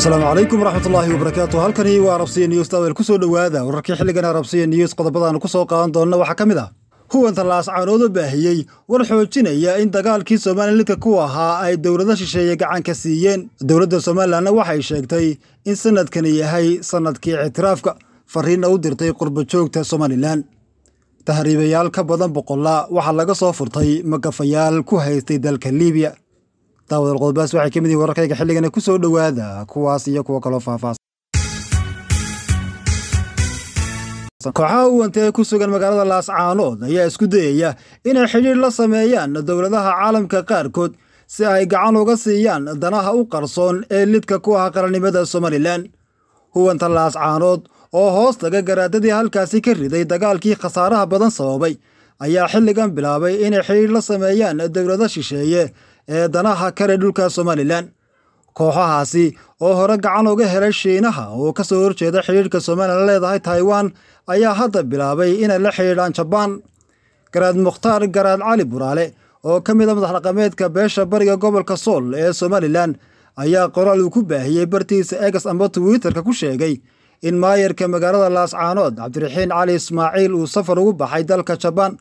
asalaamu calaykum waraxmatullaahi wabarakaatu halkani waa arabsiya news daawel ku soo dhowaada wararkii xilligan arabsiya news qodobadaan ku soo qaadan doonna waxaa ka mid ah huwanta tallaas baahiyey war xoojinaya in dagaalkii somalilanka ku ahaa ay dowlado shisheeye gacanka siiyeen dowladda somaalilandna waxay sheegtay in sannadkani yahay sannadkii ictiraafka fariinna u dirtay qurbajoogta somaalilan tahriibayaal ka badan boqolaa waxaa laga soo furtay magafayaal ku haystay dalka liibiya daawad qodobadaas waxay ka mid yihin wararkayga xilligana ku soo dhowaada kuwaas iyo kuwo kaloo faahfaahsan kooxaha uwanta ee ku sugan magaalada laascaanood ayaa isku dayaya inay xidhiir la sameeyaan dowladaha caalamka qaarkood si ay gacan uga siiyaan danaha u qarsoon ee lidka ku ah qaranimada somalilan huwanta laascaanood oo hoos taga garaadadii halkaasi ka riday dagaalkii khasaaraha badan sababay ayaa xilligan bilaabay inay xidhiir la sameeyaan dowlado shisheeye ee danaha kale dhulka somalilan kooxahaasi oo hore gacan uga helay shiinaha oo ka soo horjeeda xidhiirhka somalilan leedahay taiwan ayaa hadda bilaabay inay la xidhiidhaan jabaan garaad mukhtaar garaad cali buraale oo ka mid a ah madax dhaqameedka beesha bariga gobolka sool ee somalilan ayaa qoraal uu ku baahiyey bartiisa egas amba twitterka ku sheegay in maayarka magaalada laascaanood cabdiraxiin cali ismaaciil uu safar ugu baxay dalka jabaan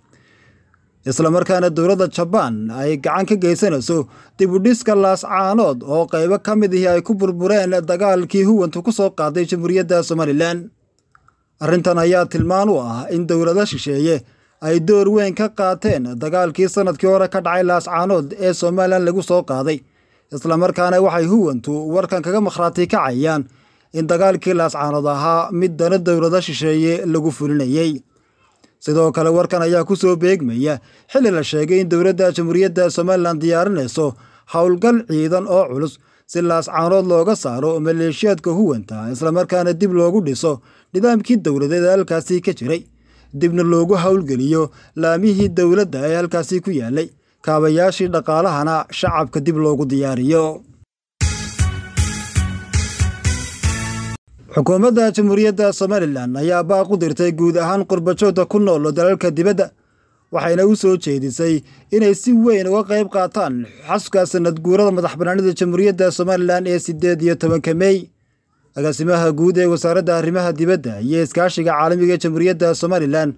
isla markaana dowladda jabaan ay gacan ka geysanayso dibudhiska laascaanood oo qaybo ka mid ihii ay ku burbureen dagaalkii huwantu ku soo qaaday jamhuuriyadda somalilan arrintan ayaa tilmaan u ah in dowlado shisheeye ay door weyn ka qaateen dagaalkii sannadkii hore ka dhacay laascaanood ee somalilan lagu soo qaaday isla markaana waxay huwantu warkan kaga makhraati kacayaan in dagaalkii laascaanood ahaa mid dana dowlada shisheeye lagu fulinayey sidoo kale warkan ayaa ku soo beegmaya xilli la sheegay in dowladda jamhuuriyadda somalilan diyaarinayso howlgal ciidan oo culus si laascaanood looga saaro maleeshiyaadka huwanta islamarkaana dib loogu dhiso nidaamkii dowladeed ee halkaasi ka jiray dibna loogu howlgeliyo laamihii dowladda ee halkaasi ku yaalay kaabayaashii dhaqaalahana shacabka dib loogu diyaariyo xukuumadda jamhuuriyadda somalilan ayaa baaq u dirtay guud ahaan qurbajooda ku nool dalalka dibadda waxayna u soo jeedisay inay si weyn uga qayb qaataan sanad guurada madax banaanida jamhuuriyadda somalilan ee siddeed iyo tobanka mey agaasimaha guud ee wasaaradda arrimaha dibadda iyo iskaashiga caalamiga jamhuuriyadda somalilan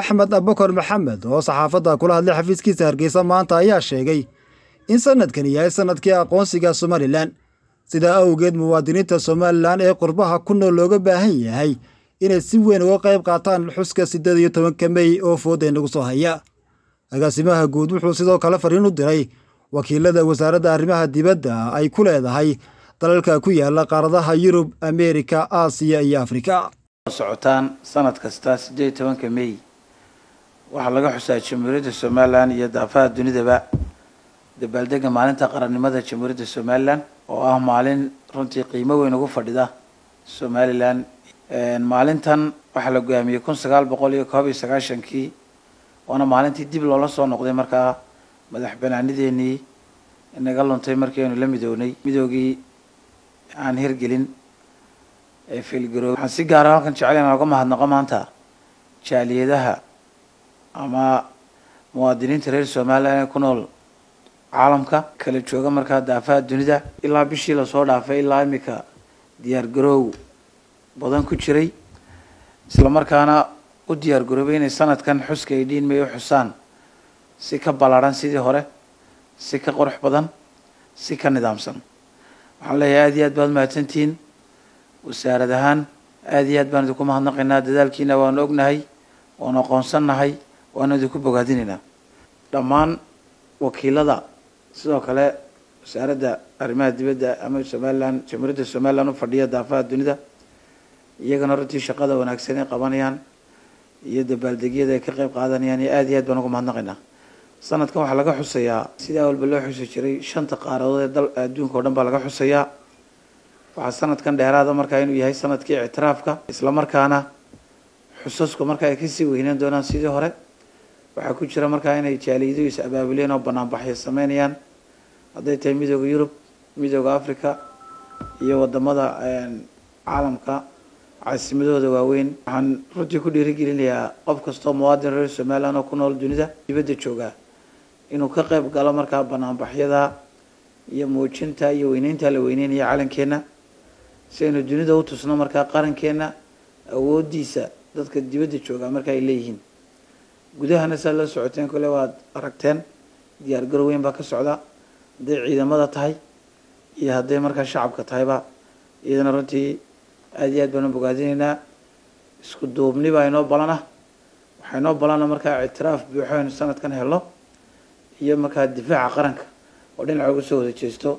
axmed abakar maxamed oo saxaafadda kula hadlay xafiiskiisa hargeysa maanta ayaa sheegay in sannadkan yahay sannadkii aqoonsiga somalilan sidaa awgeed muwaadiniinta somalilan ee qurbaha ku nool looga baahan yahay inay si weyn uga qayb qaataan xuska siddeed iyo tobanka mey oo fooda nagu soo haya agaasimaha guud wuxuu sidoo kale fariin u diray wakiilada wasaaradda arrimaha dibadda ay ku leedahay dalalka ku yaala qaaradaha yurub ameerika aasiya iyo afrika socotaan sanad kasta siddeed iyo tobanka mey waxaa laga xusaa jamhuuriyadda somalilan iyo daafaha dunidaba dabaaldega maalinta qarannimada jamhuuriyadda somalilan oo ah maalin runtii qiimo weyn ugu fadhida somalilan maalintan waxaa la go'aamiyey kun sagaal boqol iyo koob iyo sagaashankii waana maalintii dib loola soo noqday markaa madax banaanideenii inaga luntay markii aynu la midownay midoogii aan hirgelin ee fiilgaroob waxaan si gaara ah halkan jecel inaan uga mahadnaqo maanta jaaliyadaha ama muwaadiniinta reer somalilan ee ku nool caalamka kala jooga markaa daafaha dunida ilaa bishii lasoo dhaafay ilaa imika diyaargaroow badan ku jiray islamarkaana u diyaargaroobay inay sanadkan xuska ay dhiin may u xusaan si ka ballaadhan sidii hore si ka qurux badan si ka nidaamsan waxaan leeyahay aada iyo aad baad mahadsantihiin wasaarad ahaan aada iyo aad baan idinku mahadnaqaynaa dadaalkiina waanu ognahay waanu aqoonsan nahay waanu idinku bogaadinaynaa dhammaan wakiilada sidoo kale wasaaradda arrimaha dibadda ama somalilan jamhuuriyadda somalilan u fadhiya daafaha dunida iyagana runtii shaqada wanaagsan ay qabanayaan iyo dabaaldegyada ay ka qayb qaadanayaan iyo aada iyo aad baan uga mahadnaqaynaa sanadkan waxaa laga xusayaa sidaa walba loo xusi jiray shanta qaaradood ee dal adduunka oo dhan baa laga xusayaa waxaa sanadkan dheeraada ah markaa inuu yahay sanadkii ictiraafka isla markaana xusasku marka ay kasii weynaan doonaan sidii hore waxaa ku jira markaa inay jaaliyadu is abaabuleen oo banaanbaxyo sameynayaan hadday tahay midooda yurub midooda africa iyo wadamada caalamka caasimadooda waaweyn waxaan runtii ku dhiirigelinayaa qof kastoo muwaadin reer somaliland oo ku nool dunida dibadda joogaa inuu ka qayb galo markaa banaanbaxyada iyo muujinta iyo weyneynta la weyneynaya calankeenna si aynu dunida u tusno markaa qarankeena awooddiisa dadka dibadda joogaa markaa ay leeyihiin gudahana saad la socoteen kole waad aragteen diyaargaro weyn baa ka socda hadday ciidamada tahay iyo hadday markaa shacabka tahayba iyadana runtii aada iyo aad baanu bogaadinaynaa isku duubni baa inoo balana waxaa inoo balana markaa ictiraaf buuxo aynu sanadkan helno iyo markaa difaaca qaranka oo dhinaca uga soo wada jeesto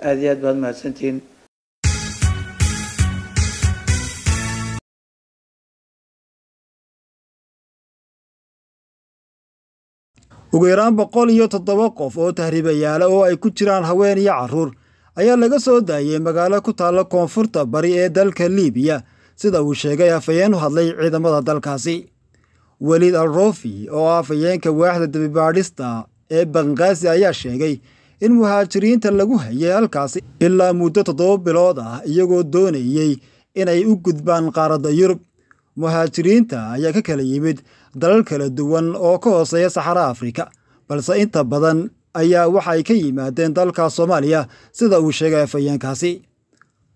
aada iyo aad baad mahadsantihiin ugu yaraan boqol iyo toddoba qof oo tahriibayaala oo ay ku jiraan haween iyo carruur ayaa laga soo daayay magaalo ku taalla koonfurta bari ee dalka liibiya sida uu sheegay afhayeen u hadlay ciidamada dalkaasi weliid al alrofi oo ah afhayeenka waaxda dabibaadhista ee bangaasi ayaa sheegay in muhaajiriinta lagu hayay halkaasi ilaa muddo toddoba bilood ah iyagoo doonayey inay u gudbaan qaaradda yurub muhaajiriinta ayaa ka kala yimid dalal kala duwan oo ka hooseeya saxara afrika balse inta badan ayaa waxay ka yimaadeen dalka soomaaliya sida uu sheegay afayeenkaasi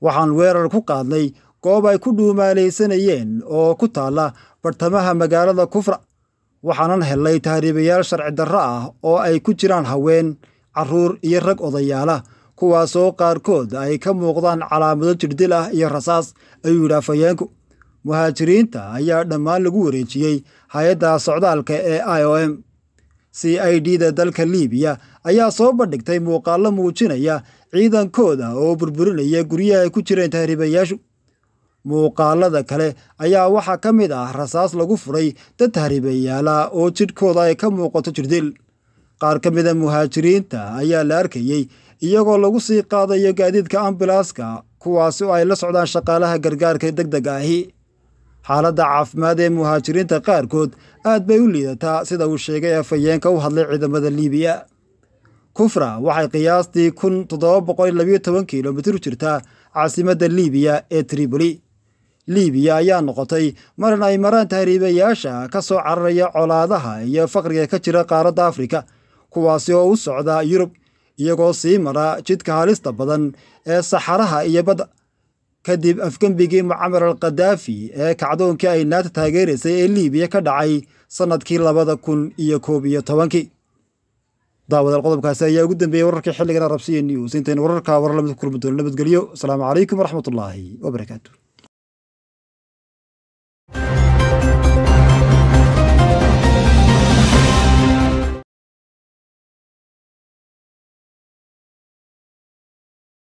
waxaan weerar ku qaadnay goob ay ku dhuumaalaysanayeen oo ku taalla bartamaha magaalada kufra waxaanan hellay tahriibayaal sharci darro ah oo ay ku jiraan haween caruur iyo rag odayaala kuwaasoo qaarkood ay ka muuqdaan calaamado jirdil ah iyo rasaas ayuu yidhi afayeenku muhaajiriinta ayaa dhammaan lagu wareejiyey hay-adda socdaalka ee i o m c i d da dalka liibiya ayaa soo bandhigtay muuqaallo muujinaya ciidankooda oo burburinaya guryaha ay ku jireen tahriibayaashu muuqaalada kale ayaa waxaa ka mid ah rasaas lagu furay dad tahriibayaala oo jidhkooda ay ka muuqato jirdil qaar ka mid a ah muhaajiriinta ayaa la arkayey iyagoo lagu sii qaadayo gaadiidka ambilaaska kuwaasi oo ay la socdaan shaqaalaha gargaarka deg deg ahi xaaladda caafimaad ee muhaajiriinta qaarkood aad bay u liidataa sida uu sheegay afhayeenka u hadlay ciidamada liibiya kufra waxay qiyaastii kun toddoba boqol labiyo toban kilomitir jirtaa caasimadda liibiya ee triboli liibiya ayaa noqotay maran ay maraan tahriibayaasha ka soo cararaya colaadaha iyo faqriga ka jira qaaradda afrika kuwaasi oo u socda yurub iyagoo sii mara jidka halista badan ee saxaraha iyo badda kadib afgembigii mucamar al qadaafi ee kacdoonkii ay naata taageeraysay ee liibiya ka dhacay sannadkii labada kun iyo koob iyo tobankii daawadaal qodobkaasi ayaa ugu dambeeyey wararkii xilligan arabsiya news intaynu wararkaa warlamid ku kulmi doono nabadgelyo asalaamu calaykum waraxmatullaahi wabarakaatu